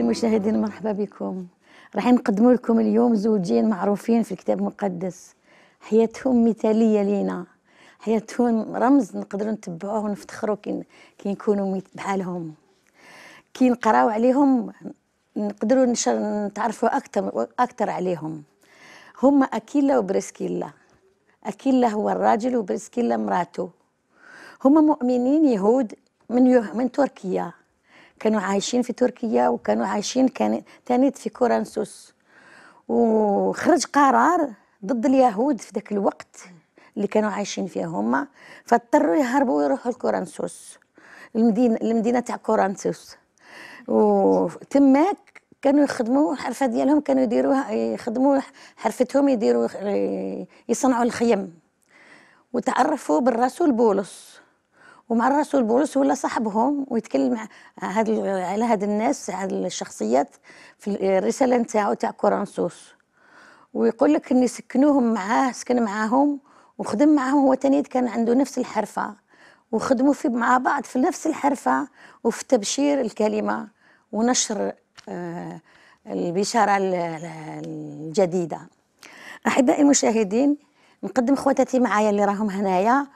المشاهدين مرحبا بكم راح نقدموا لكم اليوم زوجين معروفين في الكتاب المقدس حياتهم مثالية لينا حياتهم رمز نقدروا نتبعوه ونفتخروا كي نكونوا بحالهم كي نقراو عليهم نقدروا نتعرفوا أكثر أكثر عليهم هما أكيلا وبريسكيلا أكيلا هو الراجل وبريسكيلا مراته هما مؤمنين يهود من من تركيا كانوا عايشين في تركيا وكانوا عايشين كان تانيت في كورنثوس وخرج قرار ضد اليهود في ذاك الوقت اللي كانوا عايشين فيه هما فاضطروا يهربوا ويروحوا لكورنثوس المدينة المدينة تاع كورنثوس وتماك كانوا يخدموا الحرفه ديالهم كانوا يديروها يخدموا حرفتهم يديروا يصنعوا الخيم وتعرفوا بالرسول بولس ومع الرسول بولس ولا صاحبهم ويتكلم هاد على هاد الناس على الشخصيات في الرساله نتاعو تاع كورنثوس ويقول لك ان سكنوهم معاه سكن معاهم وخدم معاهم هو تاني كان عنده نفس الحرفه وخدموا في مع بعض في نفس الحرفه وفي تبشير الكلمه ونشر آه، البشاره الجديده احبائي المشاهدين نقدم خواتاتي معايا اللي راهم هنايا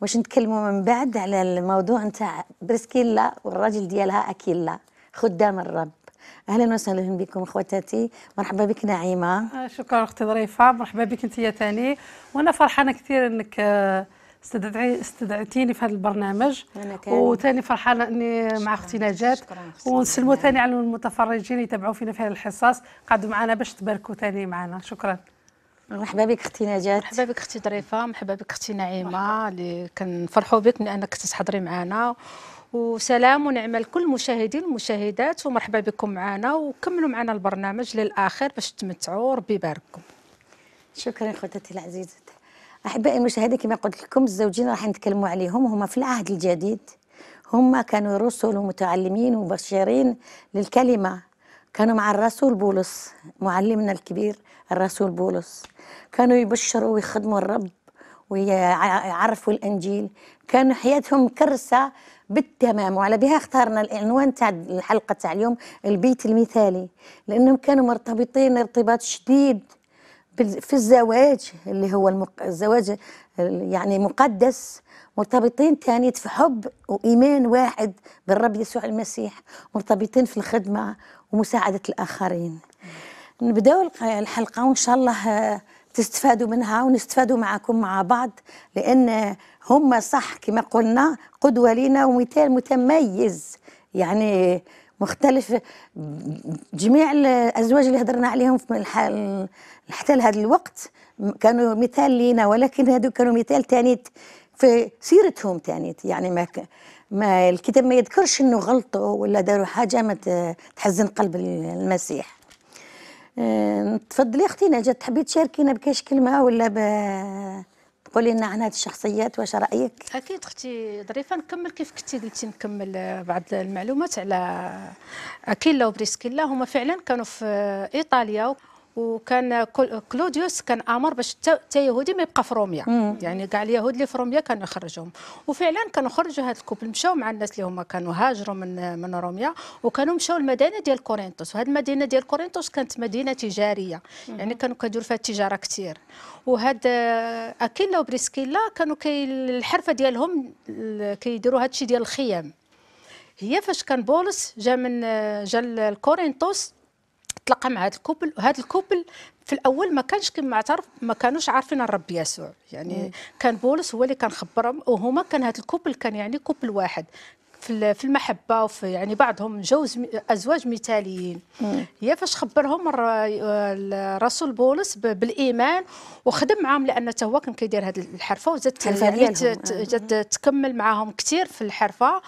واش نتكلموا من بعد على الموضوع نتاع برسكيلا والراجل ديالها اكيلا خدام الرب اهلا وسهلا بكم اخواتاتي مرحبا بك نعيمه آه، شكرا اختي ظريفه مرحبا بك انت ثاني وانا فرحانه كثير انك آه، استدعي استدعيتيني في هذا البرنامج وثاني فرحانه اني مع اختي نجات ونسلموا ثاني على المتفرجين يتابعوا فينا في هذه الحصص قعدوا معنا باش تباركوا ثاني معنا شكرا مرحبا بك اختي نجاة مرحبا بك اختي ظريفة مرحبا بك اختي نعيمة اللي كنفرحوا بك من انك تحضري معنا وسلام ونعمه لكل المشاهدين والمشاهدات ومرحبا بكم معنا وكملوا معنا البرنامج للاخر باش تمتعوا ربي يبارككم شكرا خوتاتي العزيزات احبائي المشاهدين كما قلت لكم الزوجين راح نتكلموا عليهم هما في العهد الجديد هما كانوا رسل ومتعلمين ومبشرين للكلمه كانوا مع الرسول بولس معلمنا الكبير الرسول بولس كانوا يبشروا ويخدموا الرب ويعرفوا الانجيل كان حياتهم كرسه بالتمام وعلى بها اختارنا العنوان تاع الحلقه تاع اليوم البيت المثالي لانهم كانوا مرتبطين ارتباط شديد في الزواج اللي هو المق... الزواج يعني مقدس مرتبطين ثاني في حب وايمان واحد بالرب يسوع المسيح مرتبطين في الخدمه ومساعده الاخرين نبداو الحلقه وان شاء الله آه، تستفادوا منها ونستفادوا معكم مع بعض لان هم صح كما قلنا قدوه لنا ومثال متميز يعني مختلف جميع الازواج اللي هضرنا عليهم في الحال حتى لهذا الوقت كانوا مثال لينا ولكن هذو كانوا مثال ثاني في سيرتهم ثاني يعني ما ما الكتاب ما يذكرش انه غلطوا ولا داروا حاجه ما تحزن قلب المسيح آه، تفضلي اختي نجاة تحبي تشاركينا بكاش كلمه ولا ب تقولي لنا عن هذه الشخصيات واش رايك اكيد اختي ظريفه نكمل كيف كنتي قلتي نكمل آه، بعض المعلومات على اكيلا وبريسكيلا هما فعلا كانوا في ايطاليا وكان كلوديوس كان امر باش حتى يهودي ما يبقى في روميا يعني كاع اليهود اللي في روميا كانوا يخرجوهم وفعلا كانوا خرجوا هذا الكوبل مشاو مع الناس اللي هما كانوا هاجروا من من روميا وكانوا مشاو المدينه ديال كورينتوس وهذه المدينه ديال كورينتوس كانت مدينه تجاريه مم. يعني كانوا كيديروا فيها التجاره كثير وهاد آه، اكيلا وبريسكيلا كانوا كي الحرفه ديالهم كيديروا هذا الشيء ديال الخيام هي فاش كان بولس جا من آه، جا لكورينتوس تلقى مع هذا الكوبل وهذا الكوبل في الاول ما كانش كما اعترف ما كانوش عارفين الرب يسوع يعني مم. كان بولس هو اللي كان خبرهم وهما كان هذا الكوبل كان يعني كوبل واحد في المحبه وفي يعني بعضهم جوز ازواج مثاليين هي فاش خبرهم الرسول بولس بالايمان وخدم معاهم لان حتى هو كان كيدير هذه الحرفه وزاد يعني تكمل معاهم كثير في الحرفه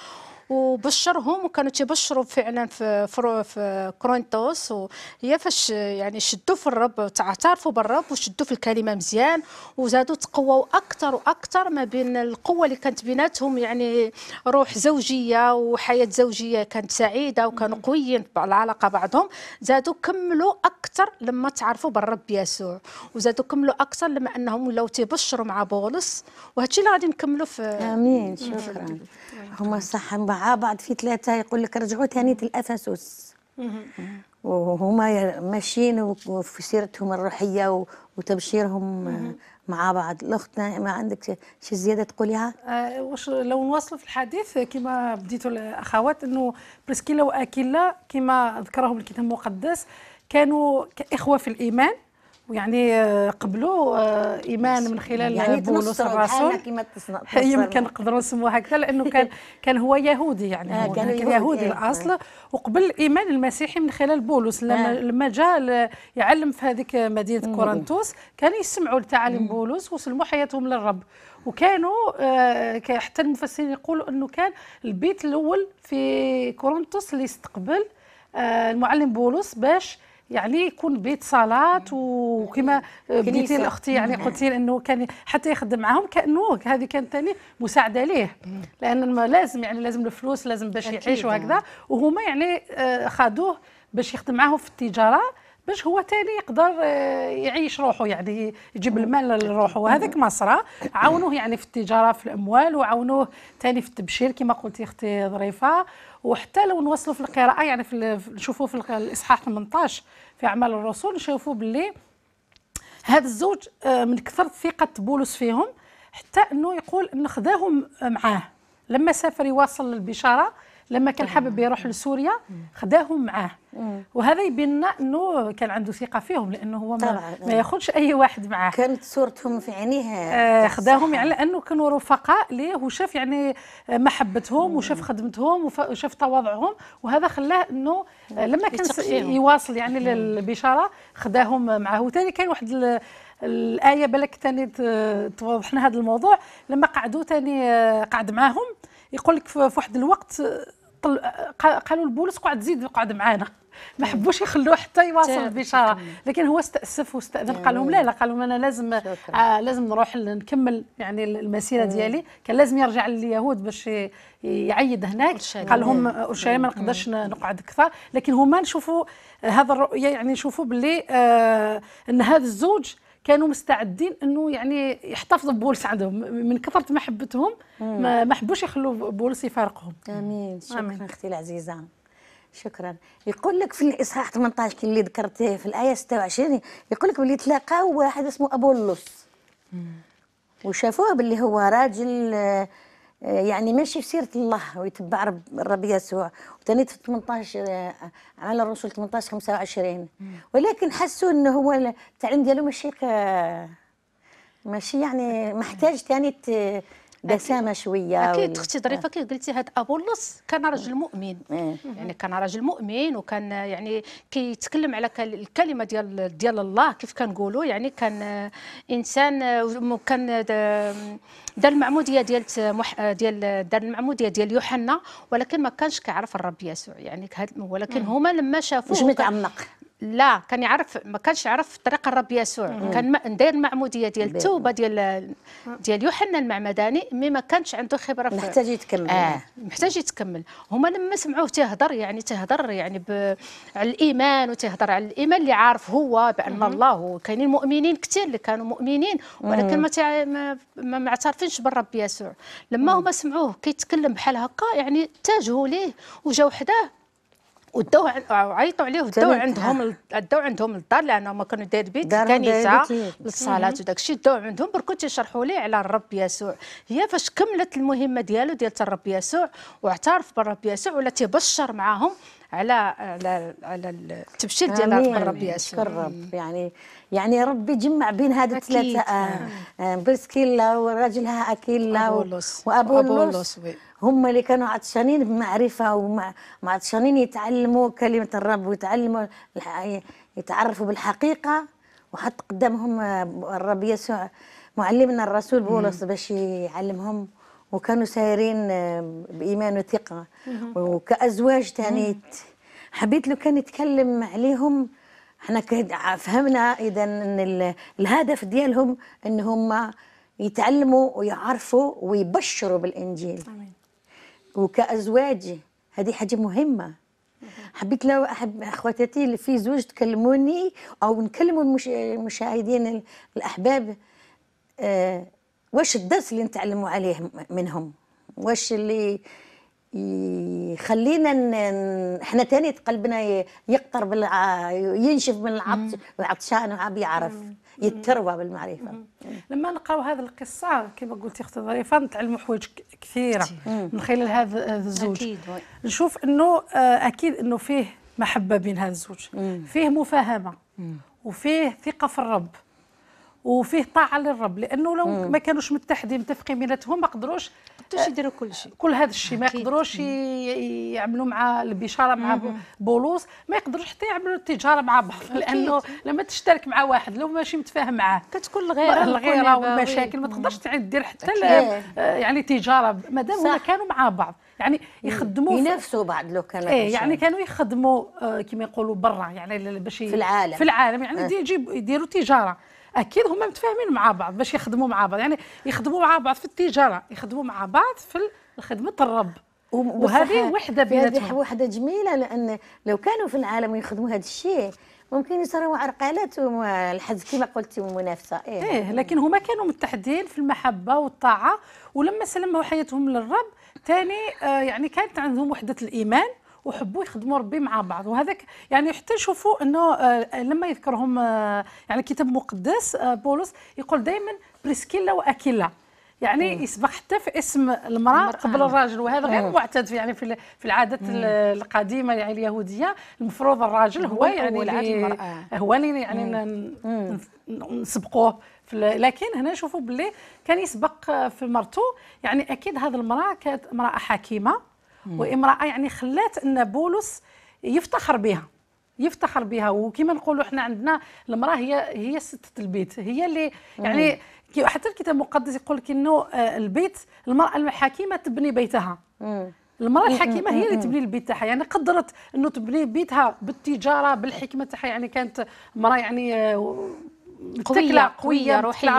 وبشرهم وكانوا تيبشروا فعلا في فرو في كرونتوس وهي فاش يعني شدوا في الرب تعترفوا بالرب وشدوا في الكلمه مزيان وزادوا تقووا اكثر واكثر ما بين القوه اللي كانت بيناتهم يعني روح زوجيه وحياه زوجيه كانت سعيده وكانوا قويين العلاقه بعضهم زادوا كملوا اكثر لما تعرفوا بالرب يسوع وزادوا كملوا اكثر لما انهم ولاو تيبشروا مع بولس وهادشي اللي غادي نكملوا في امين شكرا هما صح مع بعض في ثلاثه يقول لك رجعوا ثاني الافسس وهما ماشيين وفي سيرتهم الروحيه وتبشيرهم مع بعض الاخت ما عندك شي زياده تقوليها آه، واش لو نواصل في الحديث كما بديتوا الاخوات انه بريسكيلا واكيلا كما ذكرهم الكتاب المقدس كانوا كاخوه في الايمان ويعني آه، قبلوا آه، ايمان من خلال يعني بولس الرسول يمكن نقدروا نسموها هكذا لانه كان كان هو يهودي يعني آه كان يهودي, يهودي الاصل آه. وقبل الايمان المسيحي من خلال بولس لما آه. لما جاء يعلم في هذيك مدينه كورنثوس كان يسمعوا لتعاليم بولس وسلموا حياتهم للرب وكانوا آه حتى المفسرين يقولوا انه كان البيت الاول في كورنثوس اللي استقبل آه المعلم بولس باش يعني يكون بيت صلاه وكما بديتي لاختي يعني, يعني قلتي انه كان حتى يخدم معاهم كانه هذه كانت ثاني يعني مساعده ليه لان ما لازم يعني لازم الفلوس لازم باش يعيش وهكذا آه. وهما يعني آه، خادوه باش يخدم معاهم في التجاره باش هو تاني يقدر آه، يعيش روحه يعني يجيب المال لروحه وهذاك ما صرا عاونوه يعني في التجاره في الاموال وعاونوه تاني في التبشير كما قلتي اختي ظريفه وحتى لو نوصلوا في القراءه يعني في نشوفوا في الاصحاح 18 في اعمال الرسول نشوفوا باللي هذا الزوج آه، من كثرة ثقة بولس فيهم حتى انه يقول أنه خذاهم معاه لما سافر يواصل البشاره لما كان حابب يروح لسوريا خداهم معاه وهذا يبين لنا انه كان عنده ثقه فيهم لانه هو ما, ما ياخذش اي واحد معاه كانت صورتهم في عينيه آه، خداهم يعني لانه كانوا رفقاء ليه وشاف يعني محبتهم وشاف خدمتهم وشاف تواضعهم وهذا خلاه انه آه، لما كان يواصل يعني للبشاره خداهم معاه وثاني كان واحد الايه بالك ثاني توضح لنا هذا الموضوع لما قعدوا ثاني آه، قعد معاهم يقول لك في واحد الوقت آه، آه، قالوا البوليس قعد زيد قعد معانا ما حبوش يخلوه حتى يواصل البشاره لكن هو استاسف واستاذن قال لهم لا لا قال لهم انا لازم آه لازم نروح نكمل يعني المسيره ديالي كان لازم يرجع لليهود باش يعيد هناك قال لهم اورشليم ما نقدرش نقعد اكثر لكن هما نشوفوا هذا الرؤيه يعني نشوفوا باللي آه ان هذا الزوج كانوا مستعدين انه يعني يحتفظوا ببولس عندهم من كثره محبتهم ما, ما حبوش يخلوا بولس يفارقهم امين شكرا أمين. اختي العزيزه شكرا يقول لك في الاصحاح 18 اللي ذكرتيه في الايه 26 يقول لك باللي تلاقاو واحد اسمه ابولس وشافوه باللي هو راجل آه، يعني ماشي في سيره الله ويتبع رب الرب يسوع وثاني في 18 عمل الرسول 18 25 ولكن حسوا انه هو التعليم ديالو ماشي ماشي يعني محتاج ثاني بسامه شويه اكيد اختي ظريفه كي قلتي هذا ابولس كان رجل مؤمن يعني كان رجل مؤمن وكان يعني كيتكلم على الكلمه ديال ديال الله كيف كنقولوا يعني كان انسان كان دار المعموديه ديال ديال دار المعموديه ديال يوحنا ولكن ما كانش كيعرف الرب يسوع يعني ولكن هما لما شافوه مش متعمق لا كان يعرف ما كانش يعرف طريق الرب يسوع مم. كان داير المعموديه ديال التوبه ديال ديال يوحنا المعمداني مي ما كانش عنده خبره في محتاج يتكمل اه محتاج يتكمل هما لما سمعوه تهضر يعني تهضر يعني ب... على الايمان وتهضر على الايمان اللي عارف هو بان مم. الله كاينين مؤمنين كثير اللي كانوا مؤمنين ولكن ما تع... ما, ما معترفينش بالرب يسوع لما مم. هما سمعوه كيتكلم بحال هكا يعني اتجهوا ليه وجاو حداه والدواء عيطوا عليه والدواء عندهم الدواء عندهم الدار لانه ما كانوا بيت الكنيسه للصلاه وداك الشيء الدواء عندهم بركو تيشرحوا ليه على الرب يسوع هي فاش كملت المهمه ديالو ديال الرب يسوع واعترف بالرب يسوع ولا تيبشر معاهم على على على التبشير ديال الرب شكر الرب يعني يعني ربي جمع بين هذا الثلاثه آه. آه. آه، برسكيلا وراجلها اكيلا وابولوس هم اللي كانوا عطشانين بمعرفه ومعطشانين يتعلموا كلمه الرب ويتعلموا يتعرفوا بالحقيقه وحط قدامهم آه، الرب يسوع معلمنا الرسول بولس باش يعلمهم وكانوا سايرين آه، بايمان وثقه وكازواج تانيت حبيت لو كان يتكلم عليهم احنا فهمنا اذا ان الهدف ديالهم ان هم يتعلموا ويعرفوا ويبشروا بالانجيل امين وكازواج هذه حاجه مهمه حبيت لو احب اخواتي اللي في زوج تكلموني او نكلموا المشاهدين الاحباب آه، واش الدرس اللي نتعلموا عليه منهم واش اللي يخلينا ن... احنا تاني قلبنا يقرب الع... ينشف من العطش العطشان وعاب يعرف يتروى بالمعرفه مم. لما نقراو هذه القصه كما قلتي اختي ظريفه نتعلموا حوايج كثيره مم. من خلال هذا الزوج أكيد. نشوف انه اكيد انه فيه محبه بين هذا الزوج فيه مفاهمه مم. وفيه ثقه في الرب وفيه طاعه للرب لانه لو مم. ما كانوش متحدين متفقين بيناتهم ما قدروش قدروش يديروا كل شيء كل هذا الشيء ما يقدروش يعملوا مع البشاره مع مم. بولوس ما يقدروش حتى يعملوا التجاره مع بعض لانه لما تشترك مع واحد لو ماشي متفاهم معاه كتكون الغيره الغيره والمشاكل ما تقدرش تدير حتى آه، يعني تجاره مادام هما كانوا مع بعض يعني يخدموا ينافسوا بعض لو كانوا ايه يعني كانوا يخدموا آه، كما يقولوا برا يعني باش في العالم في العالم يعني يجيبوا آه. يجيب يديروا تجاره اكيد هما متفاهمين مع بعض باش يخدموا مع بعض يعني يخدموا مع بعض في التجاره يخدموا مع بعض في خدمه الرب وهذه وحده بيناتهم هذه وحده جميله لان لو كانوا في العالم يخدموا هذا الشيء ممكن يصيروا عرقالات والحز كما قلتي والمنافسه إيه. ايه لكن هما كانوا متحدين في المحبه والطاعه ولما سلموا حياتهم للرب ثاني آه يعني كانت عندهم وحده الايمان وحبوا يخدموا ربي مع بعض وهذاك يعني حتى نشوفوا انه آه، لما يذكرهم آه، يعني كتاب مقدس آه، بولس يقول دائما بريسكيلا واكيلا يعني يسبق حتى في اسم المراه قبل الراجل وهذا غير معتاد يعني في في العادات القديمه يعني اليهوديه المفروض الراجل هو, هو يعني اللي هو اللي يعني نسبقوه لكن هنا نشوفوا باللي كان يسبق في مرته يعني اكيد هذه المراه كانت امراه حكيمه وامراه يعني خلات ان بولس يفتخر بها يفتخر بها وكما نقولوا احنا عندنا المراه هي هي ستة البيت هي اللي يعني حتى الكتاب المقدس يقول لك انه آه، البيت المراه الحكيمه تبني بيتها المراه الحكيمه هي اللي تبني البيت تاعها يعني قدرت انه تبني بيتها بالتجاره بالحكمه تاعها يعني كانت مراه يعني آه، قوية قوية روحية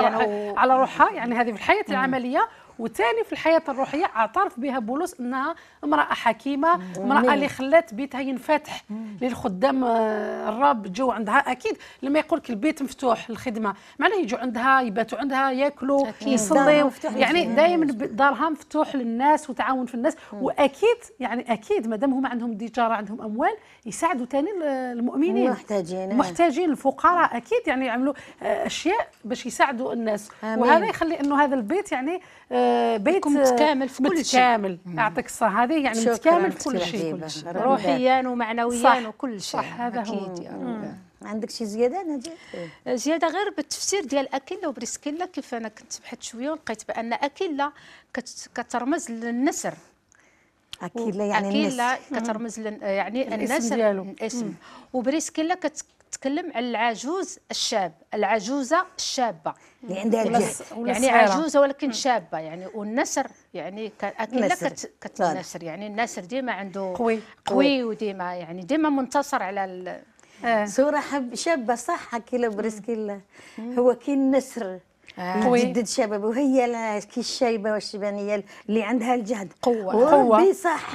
على روحها يعني هذه في الحياة العملية وثاني في الحياه الروحيه اعترف بها بولس انها امراه حكيمه امراه اللي خلات بيتها ينفتح للخدام آه، الرب جو عندها اكيد لما يقول لك البيت مفتوح للخدمه معناه يجوا عندها يباتوا عندها ياكلوا يصليوا يعني دائما دارها مفتوح للناس وتعاون في الناس واكيد يعني اكيد مادام هما عندهم تجاره عندهم اموال يساعدوا ثاني المؤمنين محتاجين محتاجين الفقراء اكيد يعني يعملوا آه، اشياء باش يساعدوا الناس وهذا يخلي انه هذا البيت يعني آه، بيت متكامل في كل شيء متكامل يعطيك الصحه هذه يعني متكامل في كل شيء روحيا ومعنويا وكل شيء صح هذا هو عندك شي زياده نجي زياده غير بالتفسير ديال اكله وبريسكيلا كيف انا كنت بحثت شويه ولقيت بان اكله كترمز للنسر اكيلا يعني اكيلا كترمز يعني النسر الاسم, وبريسكيلا تتكلم على العجوز الشاب العجوزه الشابه اللي يعني عندها يعني عجوزه ولكن شابه يعني والنسر يعني اكيد كت... كتنسر يعني النسر ديما عنده قوي قوي وديما يعني ديما منتصر على ال... آه. صورة حب شابة صح كيلا بريسكي الله هو كي النسر آه. يجدد شبابه وهي كي الشايبة والشبانية اللي عندها الجهد قوة قوة صح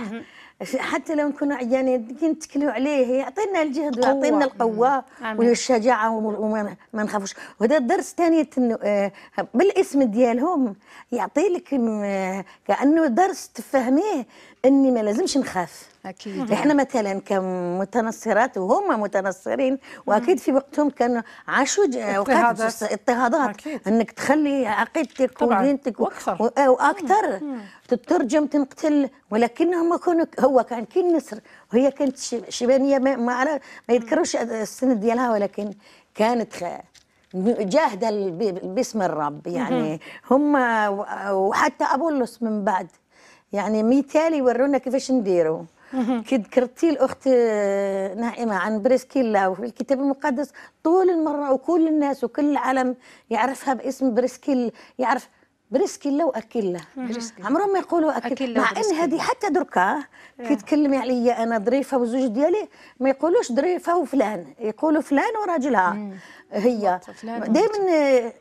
حتى لو نكونوا عيانين نتكلوا عليه يعطينا الجهد ويعطينا القوه والشجاعه وما نخافوش وهذا الدرس ثاني آه، بالاسم ديالهم يعطي لك آه، كانه درس تفهميه اني ما لازمش نخاف اكيد احنا مثلا كمتنصرات وهم متنصرين واكيد في وقتهم كانوا عاشوا اوقات اضطهادات انك تخلي عقيدتك ودينتك واكثر واكثر تترجم تنقتل ولكنهم كانوا هو كان كل النصر وهي كانت شيبانيه ما ما, ما يذكروش السن ديالها ولكن كانت جاهده باسم الرب يعني هم وحتى ابولس من بعد يعني مثال يورونا كيفاش نديروا كي ذكرتي الاخت آه، نائمه عن بريسكيلا وفي الكتاب المقدس طول المره وكل الناس وكل العالم يعرفها باسم بريسكيل يعرف بريسكيلا واكيلا عمرهم ما يقولوا اكيلا مع ان هذه حتى دركا كي تكلمي عليا انا ظريفه وزوج ديالي ما يقولوش ظريفه وفلان يقولوا فلان وراجلها هي دائما آه،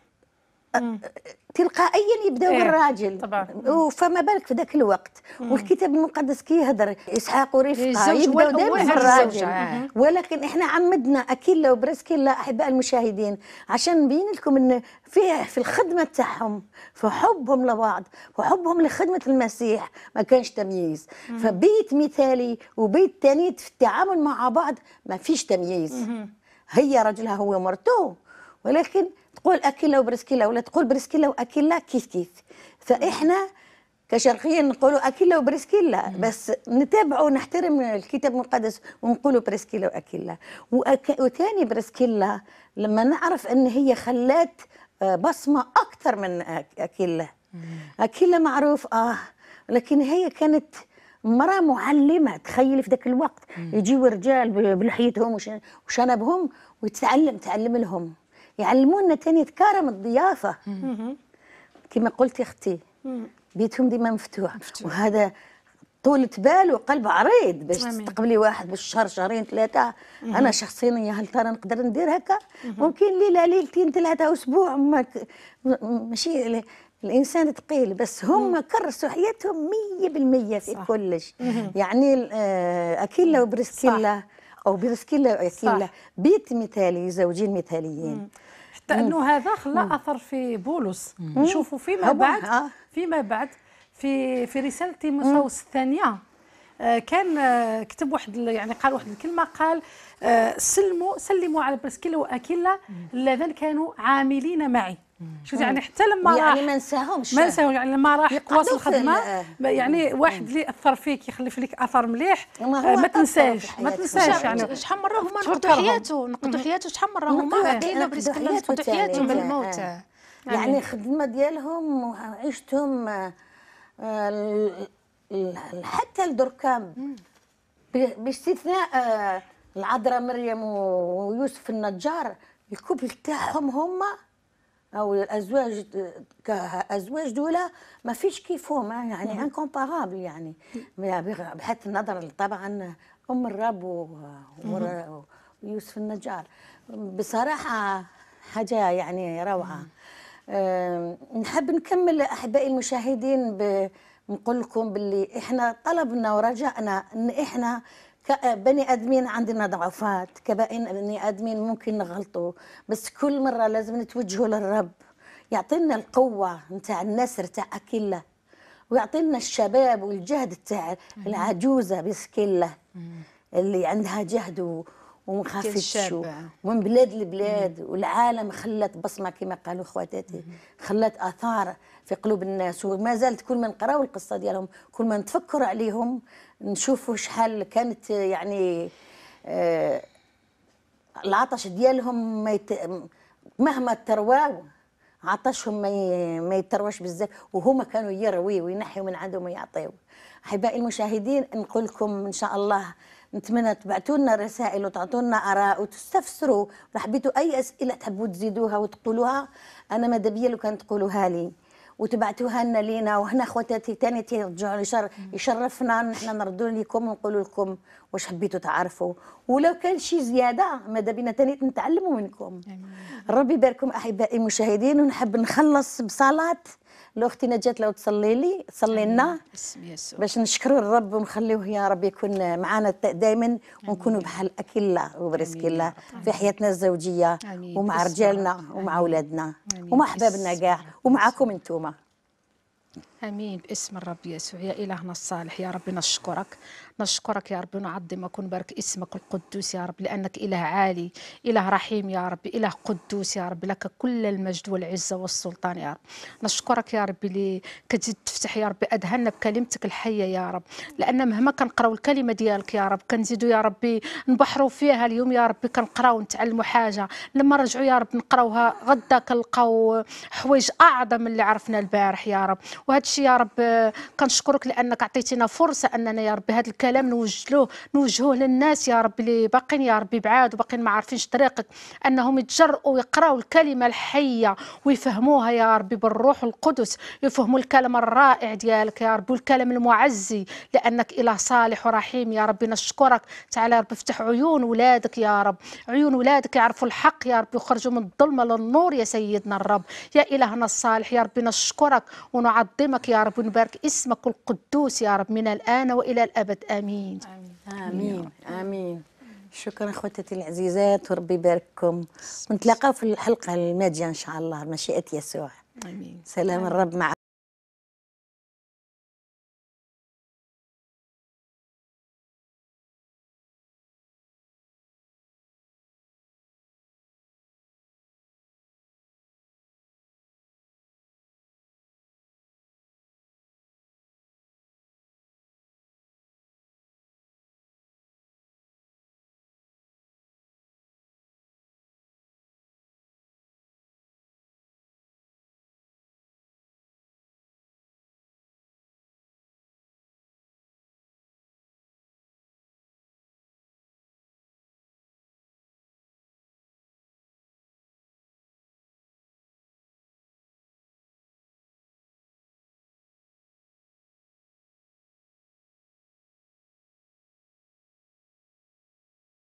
تلقائيا يبداو إيه. الراجل طبعا فما بالك في ذاك الوقت مم. والكتاب المقدس كي يهضر اسحاق ورفقه إيه، يبداو دائما الراجل إيه. مم. ولكن احنا عمدنا اكيلا وبريسكيلا احباء المشاهدين عشان نبين لكم ان في في الخدمه تاعهم في حبهم لبعض وحبهم لخدمه المسيح ما كانش تمييز مم. فبيت مثالي وبيت ثاني في التعامل مع بعض ما فيش تمييز هي رجلها هو مرته ولكن تقول اكله وبرسكيله ولا تقول برسكيله واكله كيف كيف فاحنا كشرقيين نقولوا اكله وبرسكيلا بس نتابعوا ونحترم الكتاب المقدس ونقولوا برسكيلا واكله وثاني برسكيلا لما نعرف ان هي خلات آه، بصمه اكثر من اكله اكله معروف اه لكن هي كانت مرأة معلمة تخيلي في ذاك الوقت يجيو رجال بلحيتهم وشنبهم وتتعلم تعلم لهم يعلمونا تاني تكرم الضيافه كما قلت اختي بيتهم ديما مفتوح وهذا طولة بال وقلب عريض باش تستقبلي واحد بالشهر شهرين ثلاثة مم. أنا شخصيا هل ترى نقدر ندير هكا ممكن ليلة ليلتين ثلاثة أسبوع ماشي الإنسان ثقيل بس هم كرسوا حياتهم مية بالمية في كلش يعني آه، أكيلا وبريسكيلا صح. او برسكيلا وكيلا بيت مثالي زوجين مثاليين مم. حتى انه هذا خلى اثر في بولس نشوفوا فيما بعد آه. فيما بعد في في رساله تيموثاوس الثانيه آه، كان آه، كتب واحد يعني قال واحد الكلمه قال سلموا سلموا على برسكيلا واكيلا اللذان كانوا عاملين معي شفت يعني حتى لما يعني راح يعني ما نساهمش ما نساهمش يعني لما راح تواصل الخدمه يعني واحد اللي اثر فيك يخلف لك اثر مليح ما آه، تنساش ما تنساش يعني شحال من مره هما نقضوا حياته نقضوا حياته شحال من مره هما كاينه بريسك نقضوا حياته يعني بالموت يعني, يعني الخدمه ديالهم وعيشتهم آه، حتى لدركا باستثناء آه، العذراء مريم ويوسف النجار الكوبل تاعهم هما او الازواج كازواج دولة ما فيش كيفهم آه، يعني انكومبارابل يعني بحيث النظر طبعا آه، ام الرب ويوسف النجار بصراحه حاجه يعني روعه نحب نكمل احبائي المشاهدين نقول لكم باللي احنا طلبنا ورجعنا ان احنا بني ادمين عندنا ضعفات كبني ادمين ممكن نغلطوا بس كل مره لازم نتوجهوا للرب يعطينا القوه نتاع النسر تاع اكله ويعطينا الشباب والجهد تاع العجوزه بسكله اللي عندها جهد ومن خافتشو آه. ومن بلاد لبلاد والعالم خلت بصمه كما قالوا خواتاتي خلت اثار في قلوب الناس وما زالت كل ما نقراو القصه ديالهم كل ما نتفكر عليهم نشوفوا شحال كانت يعني آه العطش ديالهم ما يت... مهما ترواو عطشهم ما ي... ما يترواش بزاف وهما كانوا يرويوا وينحيوا من عندهم ويعطيوا احبائي المشاهدين نقول لكم ان شاء الله نتمنى تبعثوا لنا رسائل وتعطوا لنا اراء وتستفسروا حبيتوا اي اسئله تحبوا تزيدوها وتقولوها انا ماذا بيا لو كان تقولوها لي وتبعتوها لنا لينا وهنا خواتاتي تاني ترجعوا يشر يشرفنا نحن نردوا لكم ونقولوا لكم واش حبيتوا تعرفوا ولو كان شي زياده ماذا بينا تاني نتعلموا منكم ربي يباركم احبائي المشاهدين ونحب نخلص بصلاه لو نجات لو تصلي لي تصلي لنا باش نشكروا الرب ونخليوه يا رب يكون معنا دائما ونكونوا بحال اكلة وبرزق الله في حياتنا الزوجيه أمين. ومع رجالنا ومع اولادنا ومع احبابنا كاع ومعكم انتوما امين باسم الرب يسوع يا الهنا الصالح يا رب نشكرك نشكرك يا رب ونعظمك ونبارك اسمك القدوس يا رب لانك اله عالي اله رحيم يا رب اله قدوس يا رب لك كل المجد والعزه والسلطان يا رب نشكرك يا رب اللي كتزيد تفتح يا رب اذهاننا بكلمتك الحيه يا رب لان مهما كنقراو الكلمه ديالك يا رب كنزيدوا يا ربي نبحروا فيها اليوم يا ربي كنقراو نتعلموا حاجه لما نرجعوا يا رب نقراوها غدا كنلقاو حوايج اعظم من اللي عرفنا البارح يا رب وهذا الشيء يا رب آه، كنشكرك لانك عطيتينا فرصه اننا يا رب هذا الكلام نوجلوه نوجهوه للناس يا رب اللي باقيين يا رب بعاد وباقيين ما عارفينش طريقك انهم يتجرؤوا ويقراوا الكلمه الحيه ويفهموها يا ربي بالروح القدس يفهموا الكلام الرائع ديالك يا رب والكلام المعزي لانك اله صالح ورحيم يا ربي نشكرك تعالى يا رب افتح عيون ولادك يا رب عيون ولادك يعرفوا الحق يا رب يخرجوا من الظلمه للنور يا سيدنا الرب يا الهنا الصالح يا ربي نشكرك ونعظمك اسمك يا رب ونبارك اسمك القدوس يا رب من الآن وإلى الأبد آمين آمين آمين, آمين. شكرا اخوتي العزيزات وربي يبارككم ونتلاقاو في الحلقه الماجيه ان شاء الله مشيئه يسوع امين سلام الرب معكم